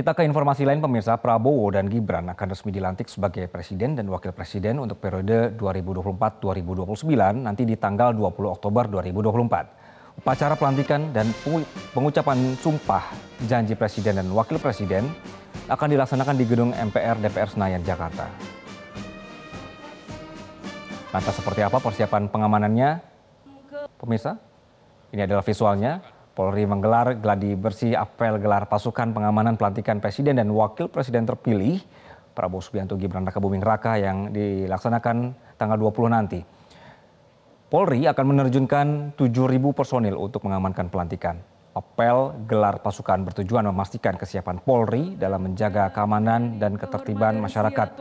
Kita ke informasi lain pemirsa, Prabowo dan Gibran akan resmi dilantik sebagai presiden dan wakil presiden untuk periode 2024-2029 nanti di tanggal 20 Oktober 2024. Upacara pelantikan dan pengucapan sumpah janji presiden dan wakil presiden akan dilaksanakan di gedung MPR DPR Senayan Jakarta. Lantas seperti apa persiapan pengamanannya? Pemirsa, ini adalah visualnya. Polri menggelar gladi bersih apel gelar pasukan pengamanan pelantikan presiden dan wakil presiden terpilih Prabowo Subianto Gibran Raka Buming Raka yang dilaksanakan tanggal 20 nanti. Polri akan menerjunkan 7.000 personil untuk mengamankan pelantikan. Apel gelar pasukan bertujuan memastikan kesiapan Polri dalam menjaga keamanan dan ketertiban masyarakat.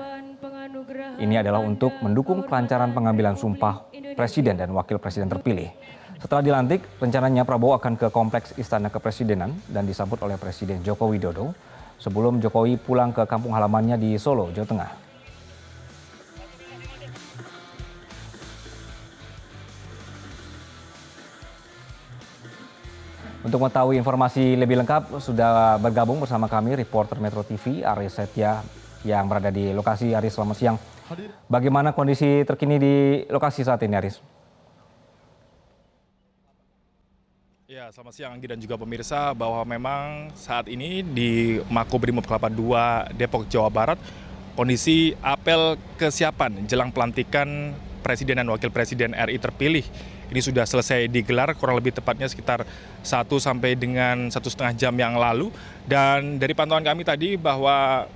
Ini adalah untuk mendukung kelancaran pengambilan sumpah Presiden dan Wakil Presiden terpilih. Setelah dilantik, rencananya Prabowo akan ke Kompleks Istana Kepresidenan dan disambut oleh Presiden Joko Widodo sebelum Jokowi pulang ke kampung halamannya di Solo, Jawa Tengah. Untuk mengetahui informasi lebih lengkap, sudah bergabung bersama kami reporter Metro TV Aris Setia yang berada di lokasi Aris selamat siang. Bagaimana kondisi terkini di lokasi saat ini Aris? Ya, selamat siang Anggi dan juga pemirsa bahwa memang saat ini di Makobrimob Kelapa 2 Depok Jawa Barat kondisi apel kesiapan jelang pelantikan Presiden dan Wakil Presiden RI terpilih ini sudah selesai digelar kurang lebih tepatnya sekitar 1 sampai dengan satu setengah jam yang lalu dan dari pantauan kami tadi bahwa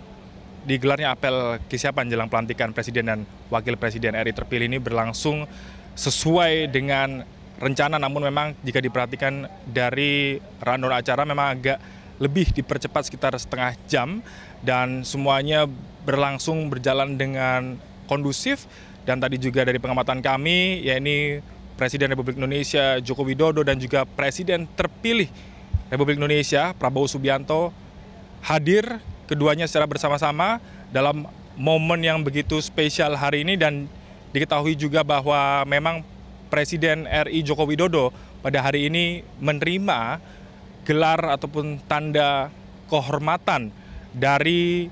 digelarnya apel kesiapan jelang pelantikan Presiden dan Wakil Presiden RI terpilih ini berlangsung sesuai dengan rencana namun memang jika diperhatikan dari rundown acara memang agak lebih dipercepat sekitar setengah jam dan semuanya berlangsung berjalan dengan kondusif dan tadi juga dari pengamatan kami yakni Presiden Republik Indonesia Joko Widodo dan juga Presiden terpilih Republik Indonesia Prabowo Subianto hadir keduanya secara bersama-sama dalam momen yang begitu spesial hari ini dan diketahui juga bahwa memang Presiden RI Joko Widodo pada hari ini menerima gelar ataupun tanda kehormatan dari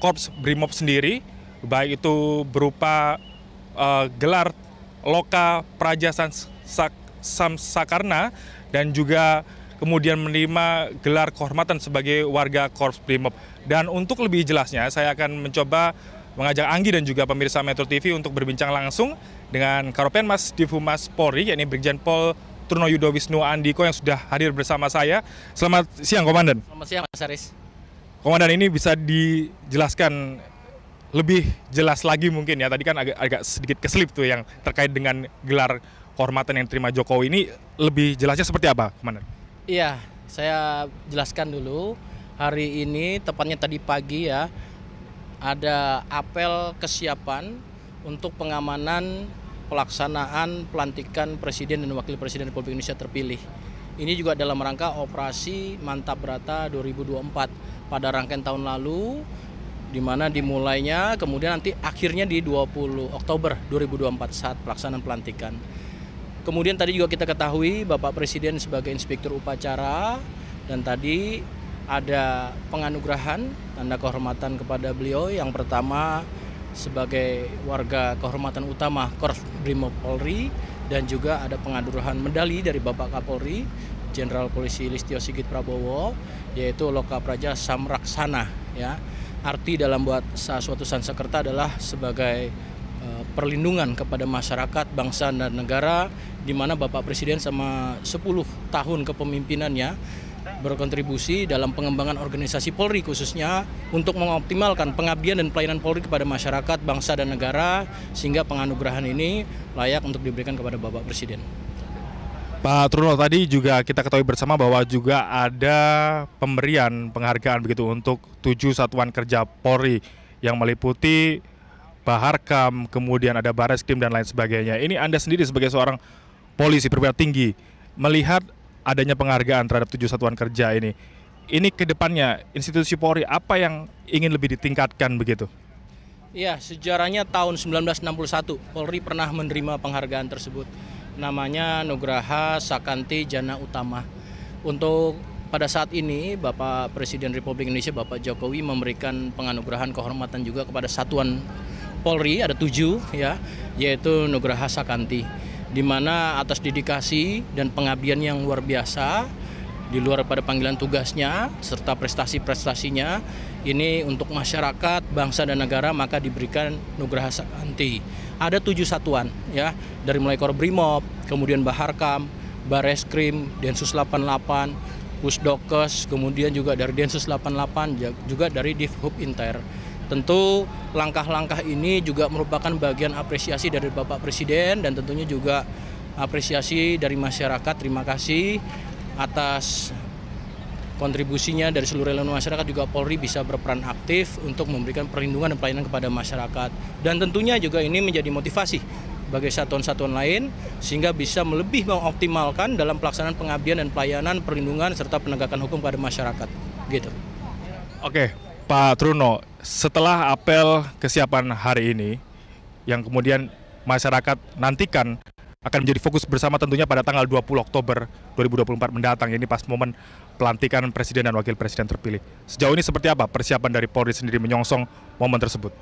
Korps Brimob sendiri, baik itu berupa uh, gelar Loka Praja Samsakarna dan juga kemudian menerima gelar kehormatan sebagai warga Korps Brimob. Dan untuk lebih jelasnya, saya akan mencoba mengajak Anggi dan juga pemirsa Metro TV untuk berbincang langsung dengan Karopen Mas Divumas Polri, yakni Brigjen Pol Truno Yudo Wisnu Andiko yang sudah hadir bersama saya. Selamat siang, Komandan. Selamat siang, Mas Aris. Komandan ini bisa dijelaskan lebih jelas lagi mungkin ya. Tadi kan agak, agak sedikit keselip tuh yang terkait dengan gelar kehormatan yang terima Jokowi ini lebih jelasnya seperti apa, Komandan? Iya, saya jelaskan dulu. Hari ini tepatnya tadi pagi ya ada apel kesiapan untuk pengamanan pelaksanaan pelantikan Presiden dan Wakil Presiden Republik Indonesia terpilih. Ini juga dalam rangka operasi Mantap Berata 2024 pada rangkaian tahun lalu di mana dimulainya kemudian nanti akhirnya di 20 Oktober 2024 saat pelaksanaan pelantikan. Kemudian tadi juga kita ketahui Bapak Presiden sebagai inspektur upacara dan tadi ada penganugerahan tanda kehormatan kepada beliau yang pertama sebagai warga kehormatan utama Korps Brimob Polri dan juga ada pengaduran medali dari Bapak Kapolri Jenderal Polisi Listio Sigit Prabowo yaitu Loka Praja Samraksana ya. Arti dalam buat suatu sansekerta adalah sebagai eh, perlindungan kepada masyarakat, bangsa dan negara di mana Bapak Presiden sama 10 tahun kepemimpinannya berkontribusi dalam pengembangan organisasi Polri khususnya untuk mengoptimalkan pengabdian dan pelayanan Polri kepada masyarakat, bangsa dan negara sehingga penganugerahan ini layak untuk diberikan kepada Bapak Presiden. Pak Truno tadi juga kita ketahui bersama bahwa juga ada pemberian penghargaan begitu untuk tujuh satuan kerja Polri yang meliputi Baharkam, kemudian ada Bareskrim dan lain sebagainya. Ini Anda sendiri sebagai seorang polisi perwira tinggi melihat adanya penghargaan terhadap tujuh satuan kerja ini. Ini depannya institusi Polri apa yang ingin lebih ditingkatkan begitu? Iya, sejarahnya tahun 1961 Polri pernah menerima penghargaan tersebut. Namanya Nugraha Sakanti Jana Utama. Untuk pada saat ini Bapak Presiden Republik Indonesia Bapak Jokowi memberikan penganugerahan kehormatan juga kepada satuan Polri ada tujuh ya, yaitu Nugraha Sakanti di mana atas dedikasi dan pengabdian yang luar biasa di luar pada panggilan tugasnya serta prestasi-prestasinya ini untuk masyarakat, bangsa dan negara maka diberikan nugraha sakti. Ada tujuh satuan ya dari mulai Brimob, kemudian Baharkam, Bareskrim, Densus 88, Pusdokes, kemudian juga dari Densus 88 juga dari Divhub Inter. Tentu langkah-langkah ini juga merupakan bagian apresiasi dari Bapak Presiden dan tentunya juga apresiasi dari masyarakat. Terima kasih atas kontribusinya dari seluruh elemen masyarakat juga Polri bisa berperan aktif untuk memberikan perlindungan dan pelayanan kepada masyarakat. Dan tentunya juga ini menjadi motivasi bagi satuan-satuan lain sehingga bisa lebih mengoptimalkan dalam pelaksanaan pengabdian dan pelayanan perlindungan serta penegakan hukum pada masyarakat. Gitu. Oke, Pak Truno, setelah apel kesiapan hari ini yang kemudian masyarakat nantikan akan menjadi fokus bersama tentunya pada tanggal 20 Oktober 2024 mendatang ini pas momen pelantikan presiden dan wakil presiden terpilih. Sejauh ini seperti apa persiapan dari Polri sendiri menyongsong momen tersebut?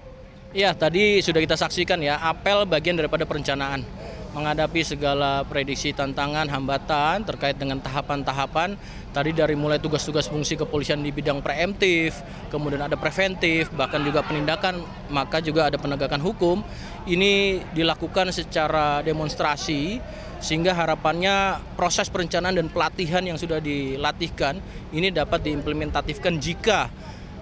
Iya, tadi sudah kita saksikan ya apel bagian daripada perencanaan menghadapi segala prediksi tantangan, hambatan terkait dengan tahapan-tahapan tadi dari mulai tugas-tugas fungsi kepolisian di bidang preemptif, kemudian ada preventif, bahkan juga penindakan, maka juga ada penegakan hukum. Ini dilakukan secara demonstrasi sehingga harapannya proses perencanaan dan pelatihan yang sudah dilatihkan ini dapat diimplementatifkan jika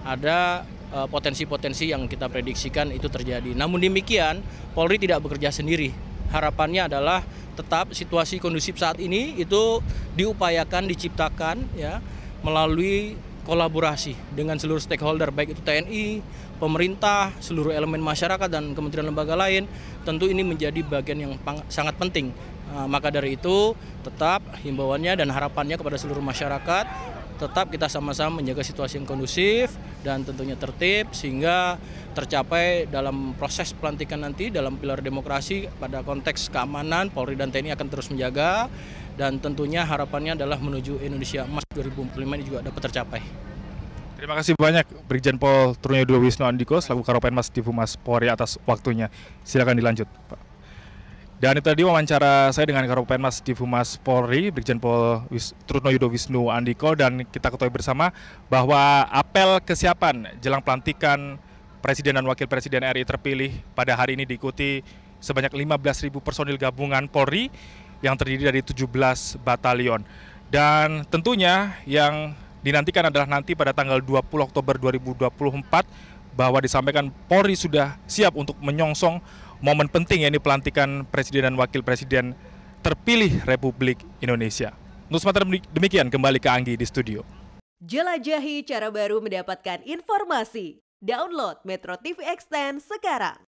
ada e, potensi-potensi yang kita prediksikan itu terjadi. Namun demikian, Polri tidak bekerja sendiri harapannya adalah tetap situasi kondusif saat ini itu diupayakan diciptakan ya melalui kolaborasi dengan seluruh stakeholder baik itu TNI, pemerintah, seluruh elemen masyarakat dan kementerian lembaga lain tentu ini menjadi bagian yang sangat penting. Ah, maka dari itu tetap himbauannya dan harapannya kepada seluruh masyarakat tetap kita sama-sama menjaga situasi yang kondusif dan tentunya tertib sehingga tercapai dalam proses pelantikan nanti dalam pilar demokrasi pada konteks keamanan Polri dan TNI akan terus menjaga dan tentunya harapannya adalah menuju Indonesia Emas 2045 ini juga dapat tercapai. Terima kasih banyak Brigjen Pol Trunya Dua Wisnu Andiko selaku Karopenmas Divumas Polri atas waktunya. Silakan dilanjut, Pak. Dan itu tadi wawancara saya dengan Karo Penmas di Humas Polri, Brigjen Pol Wis, Trutno Yudo Wisnu Andiko, dan kita ketahui bersama bahwa apel kesiapan jelang pelantikan Presiden dan Wakil Presiden RI terpilih pada hari ini diikuti sebanyak 15.000 personil gabungan Polri yang terdiri dari 17 batalion. Dan tentunya yang dinantikan adalah nanti pada tanggal 20 Oktober 2024 bahwa disampaikan Polri sudah siap untuk menyongsong momen penting yakni pelantikan presiden dan wakil presiden terpilih Republik Indonesia. Untuk sementara demikian kembali ke Anggi di studio. Jelajahi cara baru mendapatkan informasi. Download Metro TV Extend sekarang.